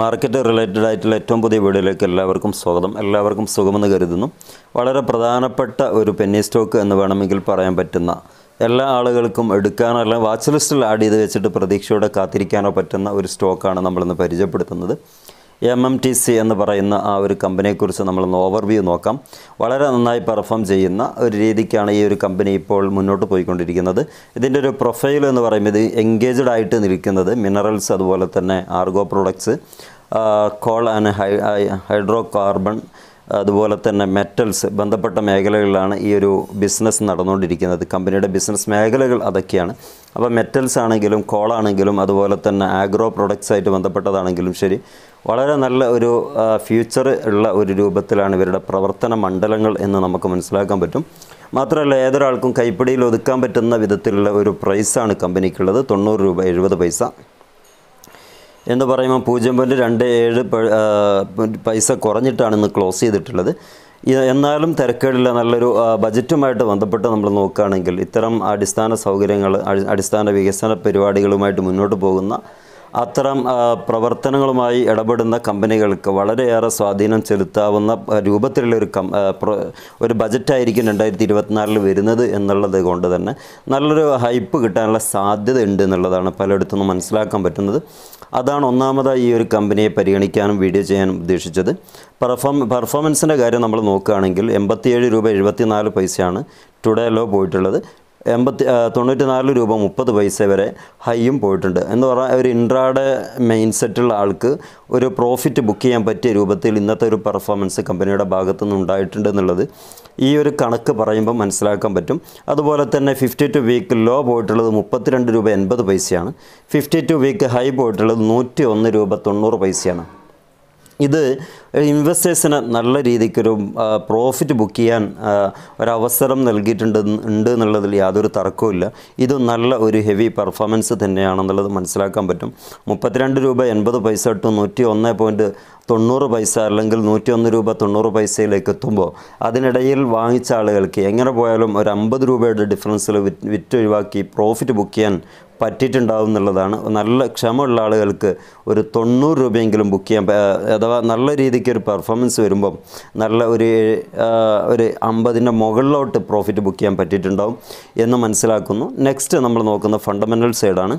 market related ആയിട്ടുള്ള ഏറ്റവും പുതിയ വീഡിയോയിലേക്ക് എല്ലാവർക്കും സ്വാഗതം എല്ലാവർക്കും സുഖമെന്ന് കരുതുന്നു വളരെ പ്രധാനപ്പെട്ട ഒരു പെന്നി സ്റ്റോക്ക് എന്ന് വേണമെങ്കിൽ പറയാൻ പറ്റുന്ന എല്ലാ ആളുകൾക്കും എടുക്കാനോ അല്ലെങ്കിൽ വാച്ച് ലിസ്റ്റിൽ ആഡ് ചെയ്ത് വെച്ചിട്ട് പ്രതീക്ഷയോടെ കാത്തിരിക്കാനോ പറ്റുന്ന ഒരു സ്റ്റോക്കാണ് നമ്മളിന്ന് പരിചയപ്പെടുത്തുന്നത് എം എം ടി സി എന്ന് പറയുന്ന ആ ഒരു കമ്പനിയെക്കുറിച്ച് നമ്മളൊന്ന് ഓവർവ്യൂ നോക്കാം വളരെ നന്നായി പെർഫോം ചെയ്യുന്ന ഒരു രീതിക്കാണ് ഈ ഒരു കമ്പനി ഇപ്പോൾ മുന്നോട്ട് പോയിക്കൊണ്ടിരിക്കുന്നത് ഇതിൻ്റെ ഒരു പ്രൊഫൈൽ എന്ന് പറയുന്നത് എൻഗേജ്ഡ് ആയിട്ട് നിൽക്കുന്നത് മിനറൽസ് അതുപോലെ തന്നെ ആർഗോ products coal and hydrocarbon അതുപോലെ തന്നെ മെറ്റൽസ് ബന്ധപ്പെട്ട മേഖലകളിലാണ് ഈ ഒരു ബിസിനസ് നടന്നുകൊണ്ടിരിക്കുന്നത് കമ്പനിയുടെ ബിസിനസ് മേഖലകൾ അതൊക്കെയാണ് അപ്പോൾ മെറ്റൽസ് ആണെങ്കിലും കോളാണെങ്കിലും അതുപോലെ തന്നെ ആഗ്രോ പ്രൊഡക്ട്സ് ആയിട്ട് ബന്ധപ്പെട്ടതാണെങ്കിലും ശരി വളരെ നല്ല ഒരു ഫ്യൂച്ചർ ഉള്ള ഒരു രൂപത്തിലാണ് ഇവരുടെ പ്രവർത്തന മണ്ഡലങ്ങൾ എന്ന് നമുക്ക് മനസ്സിലാക്കാൻ പറ്റും മാത്രമല്ല ഏതൊരാൾക്കും കൈപ്പിടിയിൽ ഒതുക്കാൻ പറ്റുന്ന വിധത്തിലുള്ള ഒരു പ്രൈസാണ് കമ്പനിക്കുള്ളത് തൊണ്ണൂറ് രൂപ എഴുപത് പൈസ എന്ന് പറയുമ്പോൾ പൂജ്യം പോയിൻറ്റ് രണ്ട് ഏഴ് പൈസ കുറഞ്ഞിട്ടാണ് ഇന്ന് ക്ലോസ് ചെയ്തിട്ടുള്ളത് എന്നാലും തിരക്കേടില്ല നല്ലൊരു ബജറ്റുമായിട്ട് ബന്ധപ്പെട്ട് നമ്മൾ നോക്കുകയാണെങ്കിൽ ഇത്തരം അടിസ്ഥാന സൗകര്യങ്ങൾ അടിസ്ഥാന വികസന പരിപാടികളുമായിട്ട് മുന്നോട്ട് പോകുന്ന അത്തരം പ്രവർത്തനങ്ങളുമായി ഇടപെടുന്ന കമ്പനികൾക്ക് വളരെയേറെ സ്വാധീനം ചെലുത്താവുന്ന രൂപത്തിലുള്ള ഒരു കം ഒരു ബജറ്റായിരിക്കും രണ്ടായിരത്തി ഇരുപത്തിനാലിൽ വരുന്നത് എന്നുള്ളത് കൊണ്ട് തന്നെ നല്ലൊരു ഹൈപ്പ് കിട്ടാനുള്ള സാധ്യത ഉണ്ട് എന്നുള്ളതാണ് പലയിടത്തു നിന്നും മനസ്സിലാക്കാൻ പറ്റുന്നത് അതാണ് ഒന്നാമതായി ഈ ഒരു കമ്പനിയെ പരിഗണിക്കാനും വീഡിയോ ചെയ്യാനും ഉദ്ദേശിച്ചത് പെർഫോം പെർഫോമൻസിൻ്റെ കാര്യം നമ്മൾ നോക്കുകയാണെങ്കിൽ എൺപത്തിയേഴ് രൂപ എഴുപത്തിനാല് പൈസയാണ് ടുഡേ ലോ പോയിട്ടുള്ളത് എൺപത്തി തൊണ്ണൂറ്റി നാല് രൂപ മുപ്പത് പൈസ വരെ ഹൈയും പോയിട്ടുണ്ട് എന്ന് പറഞ്ഞാൽ ഒരു ഇൻട്രാഡ് മെയിൻ സെറ്റുള്ള ആൾക്ക് ഒരു പ്രോഫിറ്റ് ബുക്ക് ചെയ്യാൻ പറ്റിയ രൂപത്തിൽ ഇന്നത്തെ ഒരു പെർഫോമൻസ് കമ്പനിയുടെ ഭാഗത്തു നിന്നുണ്ടായിട്ടുണ്ട് എന്നുള്ളത് ഈ ഒരു കണക്ക് പറയുമ്പോൾ മനസ്സിലാക്കാൻ പറ്റും അതുപോലെ തന്നെ ഫിഫ്റ്റി ടു വീക്ക് ലോ പോയിട്ടുള്ളത് മുപ്പത്തിരണ്ട് രൂപ എൺപത് പൈസയാണ് ഫിഫ്റ്റി ടു വീക്ക് ഹൈ പോയിട്ടുള്ളത് നൂറ്റി ഒന്ന് രൂപ തൊണ്ണൂറ് പൈസയാണ് ഇത് ഇൻവെസ്റ്റേഴ്സിന് നല്ല രീതിക്കൊരു പ്രോഫിറ്റ് ബുക്ക് ചെയ്യാൻ ഒരവസരം നൽകിയിട്ടുണ്ട് ഉണ്ട് എന്നുള്ളതിൽ യാതൊരു തർക്കവുമില്ല ഇത് നല്ല ഒരു ഹെവി പെർഫോമൻസ് തന്നെയാണെന്നുള്ളത് മനസ്സിലാക്കാൻ പറ്റും മുപ്പത്തിരണ്ട് രൂപ എൺപത് പൈസ ടു നൂറ്റി ഒന്ന് പോയിൻറ്റ് തൊണ്ണൂറ് പൈസ അല്ലെങ്കിൽ ഒന്ന് രൂപ തൊണ്ണൂറ് പൈസയിലേക്ക് എത്തുമ്പോൾ അതിനിടയിൽ വാങ്ങിച്ച ആളുകൾക്ക് എങ്ങനെ പോയാലും ഒരു അമ്പത് രൂപയുടെ ഡിഫറൻസിൽ വിറ്റൊഴിവാക്കി പ്രോഫിറ്റ് ബുക്ക് ചെയ്യാൻ പറ്റിയിട്ടുണ്ടാവും എന്നുള്ളതാണ് നല്ല ക്ഷമമുള്ള ആളുകൾക്ക് ഒരു തൊണ്ണൂറ് രൂപയെങ്കിലും ബുക്ക് ചെയ്യാൻ അഥവാ നല്ല രീതിക്ക് രീതിക്ക് ഒരു പെർഫോമൻസ് വരുമ്പം നല്ല ഒരു ഒരു അമ്പതിൻ്റെ മുകളിലോട്ട് പ്രോഫിറ്റ് ബുക്ക് ചെയ്യാൻ പറ്റിയിട്ടുണ്ടാവും എന്ന് മനസ്സിലാക്കുന്നു നെക്സ്റ്റ് നമ്മൾ നോക്കുന്ന ഫണ്ടമെൻ്റൽ സൈഡാണ്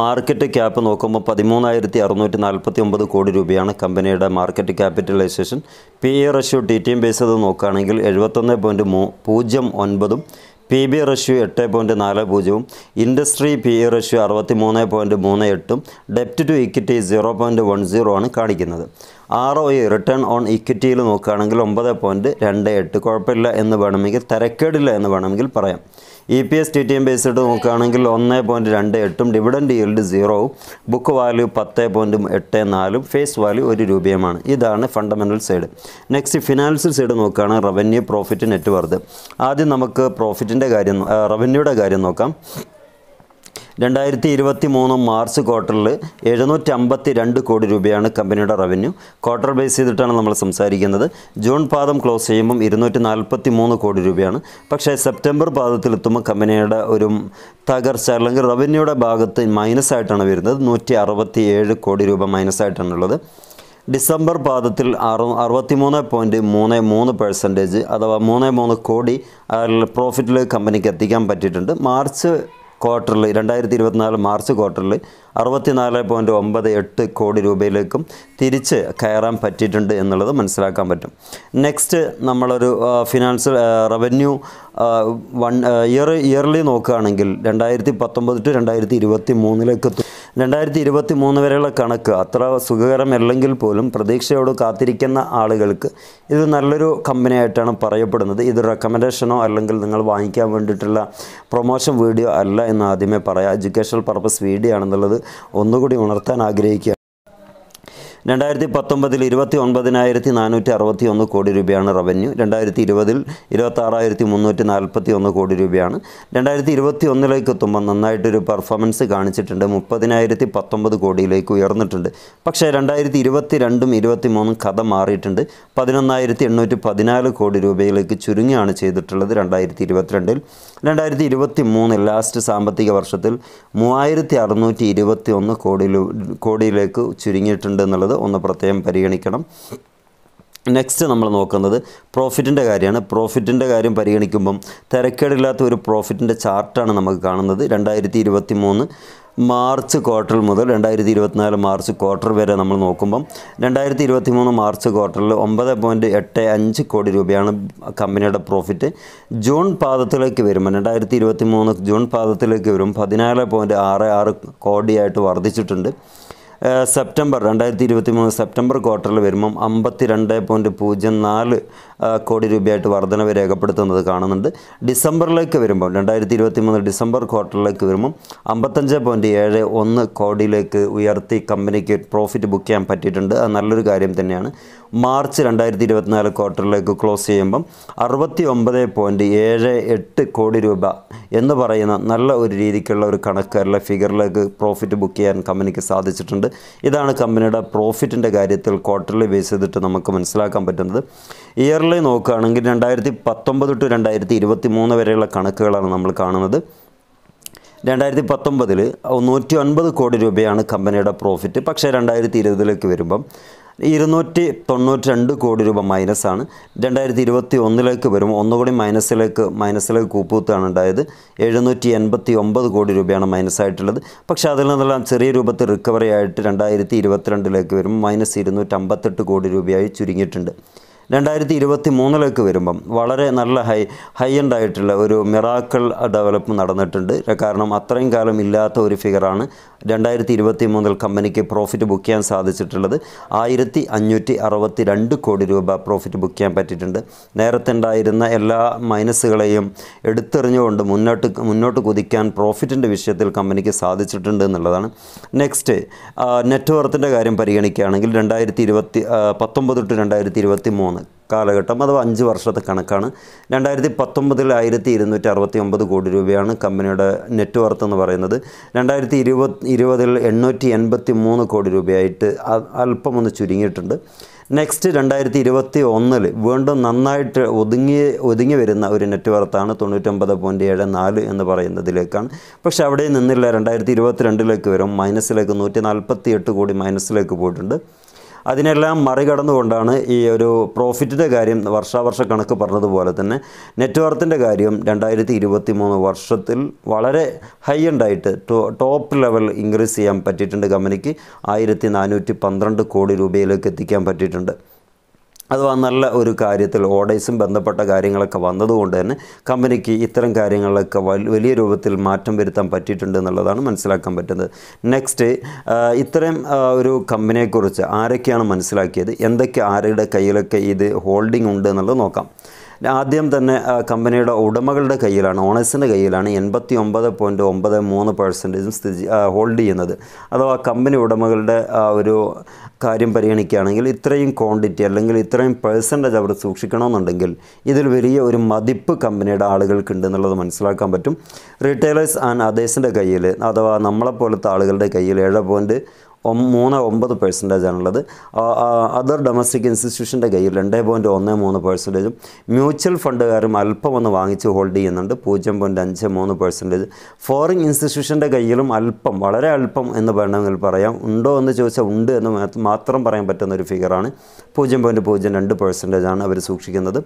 മാർക്കറ്റ് ക്യാപ്പ് നോക്കുമ്പോൾ പതിമൂന്നായിരത്തി അറുന്നൂറ്റി നാൽപ്പത്തി ഒമ്പത് കോടി രൂപയാണ് കമ്പനിയുടെ market capitalisation P E ratio T T M base ചെയ്ത് നോക്കുകയാണെങ്കിൽ എഴുപത്തൊന്ന് പോയിൻറ്റ് മൂ പൂജ്യം ഒൻപതും പി ബി റഷ്യൂ എട്ട് പോയിൻറ്റ് നാല് പൂജ്യവും ഇൻഡസ്ട്രി പി ഇ റഷ്യൂ അറുപത്തി മൂന്ന് പോയിൻറ്റ് മൂന്ന് എട്ടും ഡെപ്റ്റ് to equity zero point one zero ആണ് കാണിക്കുന്നത് R O E return on ഇക്വിറ്റിയിൽ നോക്കുകയാണെങ്കിൽ ഒമ്പത് പോയിൻറ്റ് രണ്ട് എട്ട് കുഴപ്പമില്ല എന്ന് വേണമെങ്കിൽ തിരക്കേടില്ല എന്ന് വേണമെങ്കിൽ പറയാം E P S T T M base ഇട്ട് നോക്കുകയാണെങ്കിൽ ഒന്ന് പോയിൻറ്റ് രണ്ട് എട്ടും dividend yield zero book value പത്ത് പോയിൻറ്റ് എട്ട് നാലും ഫേസ് വാല്യൂ ഒരു രൂപയുമാണ് ഇതാണ് fundamental side next financial side നോക്കുകയാണ് റവന്യൂ പ്രോഫിറ്റ് നെറ്റ് വർത്ത് ആദ്യം നമുക്ക് പ്രോഫിറ്റിൻ്റെ കാര്യം റവന്യൂയുടെ കാര്യം നോക്കാം രണ്ടായിരത്തി ഇരുപത്തി മൂന്ന് മാർച്ച് ക്വാർട്ടറിൽ എഴുന്നൂറ്റി അമ്പത്തി രണ്ട് കോടി രൂപയാണ് കമ്പനിയുടെ റവന്യൂ ക്വാർട്ടർ ബേസ് ചെയ്തിട്ടാണ് നമ്മൾ സംസാരിക്കുന്നത് ജൂൺ പാദം ക്ലോസ് ചെയ്യുമ്പം ഇരുന്നൂറ്റി നാൽപ്പത്തി മൂന്ന് കോടി രൂപയാണ് പക്ഷേ സെപ്റ്റംബർ പാദത്തിലെത്തുമ്പോൾ കമ്പനിയുടെ ഒരു തകർച്ച അല്ലെങ്കിൽ റവന്യൂയുടെ ഭാഗത്ത് മൈനസ് ആയിട്ടാണ് വരുന്നത് നൂറ്റി അറുപത്തി ഏഴ് കോടി രൂപ മൈനസ് ആയിട്ടാണുള്ളത് ഡിസംബർ പാദത്തിൽ അറു അറുപത്തി മൂന്ന് പോയിൻറ്റ് മൂന്ന് മൂന്ന് പെർസെൻറ്റേജ് അഥവാ മൂന്ന് മൂന്ന് കോടി പ്രോഫിറ്റിൽ കമ്പനിക്ക് എത്തിക്കാൻ പറ്റിയിട്ടുണ്ട് മാർച്ച് ക്വാർട്ടറിൽ രണ്ടായിരത്തി ഇരുപത്തിനാല് മാർച്ച് ക്വാർട്ടറിൽ അറുപത്തിനാല് പോയിൻറ്റ് ഒമ്പത് എട്ട് കോടി രൂപയിലേക്കും തിരിച്ച് കയറാൻ പറ്റിയിട്ടുണ്ട് എന്നുള്ളത് മനസ്സിലാക്കാൻ പറ്റും നെക്സ്റ്റ് നമ്മളൊരു financial revenue one year yearly നോക്കുകയാണെങ്കിൽ രണ്ടായിരത്തി പത്തൊമ്പത് ടു രണ്ടായിരത്തി ഇരുപത്തി മൂന്നിലേക്ക് രണ്ടായിരത്തി ഇരുപത്തി മൂന്ന് വരെയുള്ള കണക്ക് അത്ര സുഖകരമല്ലെങ്കിൽ പോലും പ്രതീക്ഷയോട് കാത്തിരിക്കുന്ന ആളുകൾക്ക് ഇത് നല്ലൊരു ആയിട്ടാണ് പറയപ്പെടുന്നത് ഇത് റെക്കമെൻഡേഷനോ അല്ലെങ്കിൽ നിങ്ങൾ വാങ്ങിക്കാൻ വേണ്ടിയിട്ടുള്ള പ്രൊമോഷൻ വീഡിയോ അല്ല എന്ന് ആദ്യമേ പറയാം എഡ്യൂക്കേഷണൽ പർപ്പസ് വീഡിയോ ആണെന്നുള്ളത് ഒന്നുകൂടി ഉണർത്താൻ ആഗ്രഹിക്കുക രണ്ടായിരത്തി പത്തൊമ്പതിൽ ഇരുപത്തി ഒൻപതിനായിരത്തി നാനൂറ്റി അറുപത്തി ഒന്ന് കോടി രൂപയാണ് റവന്യൂ രണ്ടായിരത്തി ഇരുപതിൽ ഇരുപത്തി ആറായിരത്തി മുന്നൂറ്റി നാൽപ്പത്തി ഒന്ന് കോടി രൂപയാണ് രണ്ടായിരത്തി ഇരുപത്തി ഒന്നിലേക്ക് എത്തുമ്പോൾ നന്നായിട്ടൊരു പെർഫോമൻസ് കാണിച്ചിട്ടുണ്ട് മുപ്പതിനായിരത്തി പത്തൊമ്പത് കോടിയിലേക്ക് ഉയർന്നിട്ടുണ്ട് പക്ഷേ രണ്ടായിരത്തി ഇരുപത്തി രണ്ടും ഇരുപത്തി മൂന്നും കഥ മാറിയിട്ടുണ്ട് പതിനൊന്നായിരത്തി എണ്ണൂറ്റി പതിനാല് കോടി രൂപയിലേക്ക് ചുരുങ്ങിയാണ് ചെയ്തിട്ടുള്ളത് രണ്ടായിരത്തി ഇരുപത്തിരണ്ടിൽ രണ്ടായിരത്തി ഇരുപത്തി മൂന്ന് ലാസ്റ്റ് സാമ്പത്തിക വർഷത്തിൽ മൂവായിരത്തി അറുന്നൂറ്റി ഇരുപത്തി ഒന്ന് കോടി കോടിയിലേക്ക് ചുരുങ്ങിയിട്ടുണ്ട് എന്നുള്ളത് എന്നുള്ളത് ഒന്ന് പ്രത്യേകം പരിഗണിക്കണം നെക്സ്റ്റ് നമ്മൾ നോക്കുന്നത് പ്രോഫിറ്റിൻ്റെ കാര്യമാണ് പ്രോഫിറ്റിൻ്റെ കാര്യം പരിഗണിക്കുമ്പം തിരക്കേടില്ലാത്ത ഒരു പ്രോഫിറ്റിൻ്റെ ചാർട്ടാണ് നമുക്ക് കാണുന്നത് രണ്ടായിരത്തി ഇരുപത്തി മൂന്ന് മാർച്ച് ക്വാർട്ടർ മുതൽ രണ്ടായിരത്തി ഇരുപത്തിനാല് മാർച്ച് ക്വാർട്ടർ വരെ നമ്മൾ നോക്കുമ്പം രണ്ടായിരത്തി ഇരുപത്തി മൂന്ന് മാർച്ച് ക്വാർട്ടറിൽ ഒമ്പത് പോയിൻറ്റ് എട്ട് അഞ്ച് കോടി രൂപയാണ് കമ്പനിയുടെ പ്രോഫിറ്റ് ജൂൺ പാദത്തിലേക്ക് വരുമ്പോൾ രണ്ടായിരത്തി ഇരുപത്തി മൂന്ന് ജൂൺ പാദത്തിലേക്ക് വരുമ്പോൾ പതിനാല് പോയിൻറ്റ് ആറ് ആറ് കോടിയായിട്ട് വർദ്ധിച്ചിട്ടുണ്ട് സെപ്റ്റംബർ രണ്ടായിരത്തി ഇരുപത്തി മൂന്ന് സെപ്റ്റംബർ ക്വാർട്ടറിൽ വരുമ്പം അമ്പത്തി രണ്ട് പോയിൻറ്റ് പൂജ്യം നാല് കോടി രൂപയായിട്ട് വർധനവ് രേഖപ്പെടുത്തുന്നത് കാണുന്നുണ്ട് ഡിസംബറിലേക്ക് വരുമ്പോൾ രണ്ടായിരത്തി ഇരുപത്തി മൂന്ന് ഡിസംബർ ക്വാർട്ടറിലേക്ക് വരുമ്പോൾ അമ്പത്തഞ്ച് പോയിൻറ്റ് ഏഴ് ഒന്ന് കോടിയിലേക്ക് ഉയർത്തി കമ്പനിക്ക് പ്രോഫിറ്റ് ബുക്ക് ചെയ്യാൻ പറ്റിയിട്ടുണ്ട് അത് നല്ലൊരു കാര്യം തന്നെയാണ് മാർച്ച് രണ്ടായിരത്തി ഇരുപത്തിനാല് ക്വാർട്ടറിലേക്ക് ക്ലോസ് ചെയ്യുമ്പം അറുപത്തി ഒമ്പത് പോയിൻറ്റ് ഏഴ് എട്ട് കോടി രൂപ എന്ന് പറയുന്ന നല്ല ഒരു രീതിക്കുള്ള ഒരു കണക്കാരുടെ ഫിഗറിലേക്ക് പ്രോഫിറ്റ് ബുക്ക് ചെയ്യാൻ കമ്പനിക്ക് സാധിച്ചിട്ടുണ്ട് ഇതാണ് കമ്പനിയുടെ പ്രോഫിറ്റിൻ്റെ കാര്യത്തിൽ ക്വാർട്ടർലി ബേസ് ചെയ്തിട്ട് നമുക്ക് മനസ്സിലാക്കാൻ പറ്റുന്നത് ഇയർലി കണക്കുകളെ നോക്കുകയാണെങ്കിൽ രണ്ടായിരത്തി പത്തൊമ്പത് ടു രണ്ടായിരത്തി ഇരുപത്തി മൂന്ന് വരെയുള്ള കണക്കുകളാണ് നമ്മൾ കാണുന്നത് രണ്ടായിരത്തി പത്തൊമ്പതിൽ നൂറ്റി ഒൻപത് കോടി രൂപയാണ് കമ്പനിയുടെ പ്രോഫിറ്റ് പക്ഷേ രണ്ടായിരത്തി ഇരുപതിലേക്ക് വരുമ്പം ഇരുന്നൂറ്റി തൊണ്ണൂറ്റി രണ്ട് കോടി രൂപ മൈനസാണ് രണ്ടായിരത്തി ഇരുപത്തി ഒന്നിലേക്ക് വരുമ്പോൾ ഒന്നുകൂടി മൈനസിലേക്ക് മൈനസിലേക്ക് കൂപ്പുത്താണ് ഉണ്ടായത് എഴുന്നൂറ്റി എൺപത്തി ഒമ്പത് കോടി രൂപയാണ് മൈനസായിട്ടുള്ളത് പക്ഷേ അതിൽ നിന്നെല്ലാം ചെറിയ രൂപത്തിൽ റിക്കവറി ആയിട്ട് രണ്ടായിരത്തി ഇരുപത്തിരണ്ടിലേക്ക് വരുമ്പോൾ മൈനസ് ഇരുന്നൂറ്റമ്പത്തെട്ട് കോടി രൂപയായി ചുരുങ്ങിയിട്ടുണ്ട് രണ്ടായിരത്തി ഇരുപത്തി മൂന്നിലേക്ക് വരുമ്പം വളരെ നല്ല ഹൈ ഹൈ എൻഡ് ആയിട്ടുള്ള ഒരു മിറാക്കിൾ ഡെവലപ്പ് നടന്നിട്ടുണ്ട് കാരണം അത്രയും കാലം ഇല്ലാത്ത ഒരു ഫിഗറാണ് രണ്ടായിരത്തി ഇരുപത്തി മൂന്നിൽ കമ്പനിക്ക് പ്രോഫിറ്റ് ബുക്ക് ചെയ്യാൻ സാധിച്ചിട്ടുള്ളത് ആയിരത്തി അഞ്ഞൂറ്റി അറുപത്തി രണ്ട് കോടി രൂപ പ്രോഫിറ്റ് ബുക്ക് ചെയ്യാൻ പറ്റിയിട്ടുണ്ട് നേരത്തെ ഉണ്ടായിരുന്ന എല്ലാ മൈനസുകളെയും എടുത്തെറിഞ്ഞുകൊണ്ട് മുന്നോട്ട് മുന്നോട്ട് കുതിക്കാൻ പ്രോഫിറ്റിൻ്റെ വിഷയത്തിൽ കമ്പനിക്ക് സാധിച്ചിട്ടുണ്ട് എന്നുള്ളതാണ് നെക്സ്റ്റ് നെറ്റ്വർത്തിൻ്റെ കാര്യം പരിഗണിക്കുകയാണെങ്കിൽ രണ്ടായിരത്തി ഇരുപത്തി പത്തൊമ്പത് ടു രണ്ടായിരത്തി ഇരുപത്തി മൂന്ന് മൂന്ന് കാലഘട്ടം അഥവാ അഞ്ച് വർഷത്തെ കണക്കാണ് രണ്ടായിരത്തി പത്തൊമ്പതിൽ ആയിരത്തി ഇരുന്നൂറ്റി അറുപത്തി ഒമ്പത് കോടി രൂപയാണ് കമ്പനിയുടെ നെറ്റ്വർത്ത് എന്ന് പറയുന്നത് രണ്ടായിരത്തി ഇരുപത് ഇരുപതിൽ എണ്ണൂറ്റി എൺപത്തി മൂന്ന് കോടി രൂപയായിട്ട് അല്പമൊന്ന് ചുരുങ്ങിയിട്ടുണ്ട് നെക്സ്റ്റ് രണ്ടായിരത്തി ഇരുപത്തി ഒന്നിൽ വീണ്ടും നന്നായിട്ട് ഒതുങ്ങി ഒതുങ്ങി വരുന്ന ഒരു നെറ്റ്വർത്താണ് തൊണ്ണൂറ്റൊമ്പത് പോയിൻറ്റ് ഏഴ് നാല് എന്ന് പറയുന്നതിലേക്കാണ് പക്ഷേ അവിടെ നിന്നില്ല രണ്ടായിരത്തി ഇരുപത്തി രണ്ടിലേക്ക് വരും മൈനസിലേക്ക് നൂറ്റി നാൽപ്പത്തി എട്ട് കോടി മൈനസിലേക്ക് പോയിട്ടുണ്ട് അതിനെല്ലാം മറികടന്നുകൊണ്ടാണ് ഈ ഒരു പ്രോഫിറ്റിൻ്റെ കാര്യം വർഷാവർഷ കണക്ക് പറഞ്ഞതുപോലെ തന്നെ നെറ്റ്വർത്തിൻ്റെ കാര്യം രണ്ടായിരത്തി ഇരുപത്തി മൂന്ന് വർഷത്തിൽ വളരെ ഹൈ എൻഡായിട്ട് ടോപ്പ് ലെവൽ ഇൻക്രീസ് ചെയ്യാൻ പറ്റിയിട്ടുണ്ട് കമ്പനിക്ക് ആയിരത്തി നാനൂറ്റി പന്ത്രണ്ട് കോടി രൂപയിലേക്ക് എത്തിക്കാൻ പറ്റിയിട്ടുണ്ട് അഥവാ നല്ല ഒരു കാര്യത്തിൽ ഓഡേഴ്സും ബന്ധപ്പെട്ട കാര്യങ്ങളൊക്കെ വന്നതുകൊണ്ട് തന്നെ കമ്പനിക്ക് ഇത്തരം കാര്യങ്ങളിലൊക്കെ വലിയ രൂപത്തിൽ മാറ്റം വരുത്താൻ പറ്റിയിട്ടുണ്ട് എന്നുള്ളതാണ് മനസ്സിലാക്കാൻ പറ്റുന്നത് നെക്സ്റ്റ് ഇത്തരം ഒരു കമ്പനിയെക്കുറിച്ച് ആരൊക്കെയാണ് മനസ്സിലാക്കിയത് എന്തൊക്കെ ആരുടെ കയ്യിലൊക്കെ ഇത് ഹോൾഡിംഗ് ഉണ്ട് എന്നുള്ളത് നോക്കാം ആദ്യം തന്നെ കമ്പനിയുടെ ഉടമകളുടെ കയ്യിലാണ് ഓണേഴ്സിൻ്റെ കയ്യിലാണ് എൺപത്തി ഒമ്പത് പോയിൻറ്റ് ഒമ്പത് മൂന്ന് പെർസെൻറ്റേജും സ്ഥിതി ഹോൾഡ് ചെയ്യുന്നത് അഥവാ കമ്പനി ഉടമകളുടെ ഒരു കാര്യം പരിഗണിക്കുകയാണെങ്കിൽ ഇത്രയും ക്വാണ്ടിറ്റി അല്ലെങ്കിൽ ഇത്രയും പെർസെൻറ്റേജ് അവർ സൂക്ഷിക്കണമെന്നുണ്ടെങ്കിൽ ഇതിൽ വലിയ ഒരു മതിപ്പ് കമ്പനിയുടെ ആളുകൾക്കുണ്ട് എന്നുള്ളത് മനസ്സിലാക്കാൻ പറ്റും റീറ്റെയിലേഴ്സ് ആൻഡ് അതേഴ്സിൻ്റെ കയ്യിൽ അഥവാ നമ്മളെപ്പോലത്തെ ആളുകളുടെ കയ്യിൽ ഏഴ് പോയിൻറ്റ് മൂന്ന് ഒമ്പത് പെർസെൻറ്റേജ് ആണുള്ളത് അതർ ഡൊമസ്റ്റിക് ഇൻസ്റ്റിറ്റ്യൂഷൻ്റെ കയ്യിൽ രണ്ട് പോയിൻറ്റ് ഒന്ന് മൂന്ന് പെർസെൻറ്റേജും മ്യൂച്വൽ ഫണ്ടുകാരും അല്പം ഒന്ന് വാങ്ങിച്ച് ഹോൾഡ് ചെയ്യുന്നുണ്ട് പൂജ്യം പോയിൻറ്റ് അഞ്ച് മൂന്ന് പെർസെൻറ്റേജ് ഫോറിൻ ഇൻസ്റ്റിറ്റ്യൂഷൻ്റെ കയ്യിലും അല്പം വളരെ അല്പം എന്ന് വേണമെങ്കിൽ പറയാം ഉണ്ടോ എന്ന് ചോദിച്ചാൽ ഉണ്ട് എന്ന് മാത്രം പറയാൻ പറ്റുന്ന ഒരു ഫിഗറാണ് പൂജ്യം പോയിൻറ്റ് പൂജ്യം രണ്ട് പെർസെൻറ്റേജ് ആണ് അവർ സൂക്ഷിക്കുന്നത്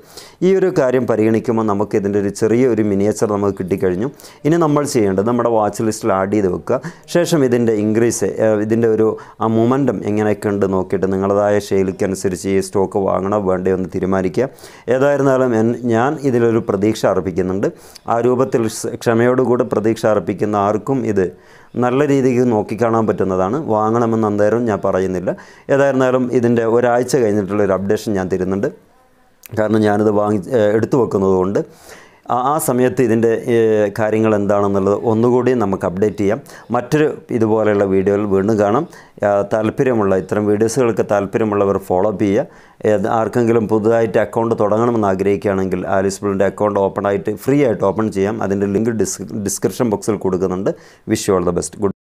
ഈ ഒരു കാര്യം പരിഗണിക്കുമ്പോൾ നമുക്ക് ഇതിൻ്റെ ഒരു ചെറിയ ഒരു മിനിയേച്ചർ നമുക്ക് കിട്ടിക്കഴിഞ്ഞു ഇനി നമ്മൾ ചെയ്യേണ്ടത് നമ്മുടെ വാച്ച് ലിസ്റ്റിൽ ആഡ് ചെയ്ത് വെക്കുക ശേഷം ഇതിൻ്റെ ഇൻക്രീസ് ഇതിൻ്റെ ഒരു ഒരു ആ മൊമെൻറ്റം എങ്ങനെയൊക്കെ ഉണ്ട് നോക്കിയിട്ട് നിങ്ങളതായ ശൈലിക്കനുസരിച്ച് ഈ സ്റ്റോക്ക് വാങ്ങണോ വേണ്ടോ എന്ന് തീരുമാനിക്കുക ഏതായിരുന്നാലും ഞാൻ ഇതിലൊരു പ്രതീക്ഷ അർപ്പിക്കുന്നുണ്ട് ആ രൂപത്തിൽ ക്ഷമയോടുകൂടി പ്രതീക്ഷ അർപ്പിക്കുന്ന ആർക്കും ഇത് നല്ല രീതിക്ക് നോക്കിക്കാണാൻ പറ്റുന്നതാണ് വാങ്ങണമെന്ന് അന്നേരം ഞാൻ പറയുന്നില്ല ഏതായിരുന്നാലും ഇതിൻ്റെ ഒരാഴ്ച കഴിഞ്ഞിട്ടുള്ളൊരു അപ്ഡേഷൻ ഞാൻ തരുന്നുണ്ട് കാരണം ഞാനിത് വാങ്ങി എടുത്തു വെക്കുന്നതുകൊണ്ട് ആ സമയത്ത് ഇതിൻ്റെ കാര്യങ്ങൾ എന്താണെന്നുള്ളത് ഒന്നുകൂടി നമുക്ക് അപ്ഡേറ്റ് ചെയ്യാം മറ്റൊരു ഇതുപോലെയുള്ള വീഡിയോകൾ വീണ്ടും കാണാം താല്പര്യമുള്ള ഇത്തരം വീഡിയോസുകൾക്ക് താല്പര്യമുള്ളവർ ഫോളോ അപ്പ് ചെയ്യുക ആർക്കെങ്കിലും പുതുതായിട്ട് അക്കൗണ്ട് തുടങ്ങണമെന്ന് ആഗ്രഹിക്കുകയാണെങ്കിൽ ആലിസ് ബിളിൻ്റെ അക്കൗണ്ട് ഓപ്പൺ ആയിട്ട് ഫ്രീ ആയിട്ട് ഓപ്പൺ ചെയ്യാം അതിൻ്റെ ലിങ്ക് ഡിസ്ക്രിപ്ഷൻ ബോക്സിൽ കൊടുക്കുന്നുണ്ട് wish all the best good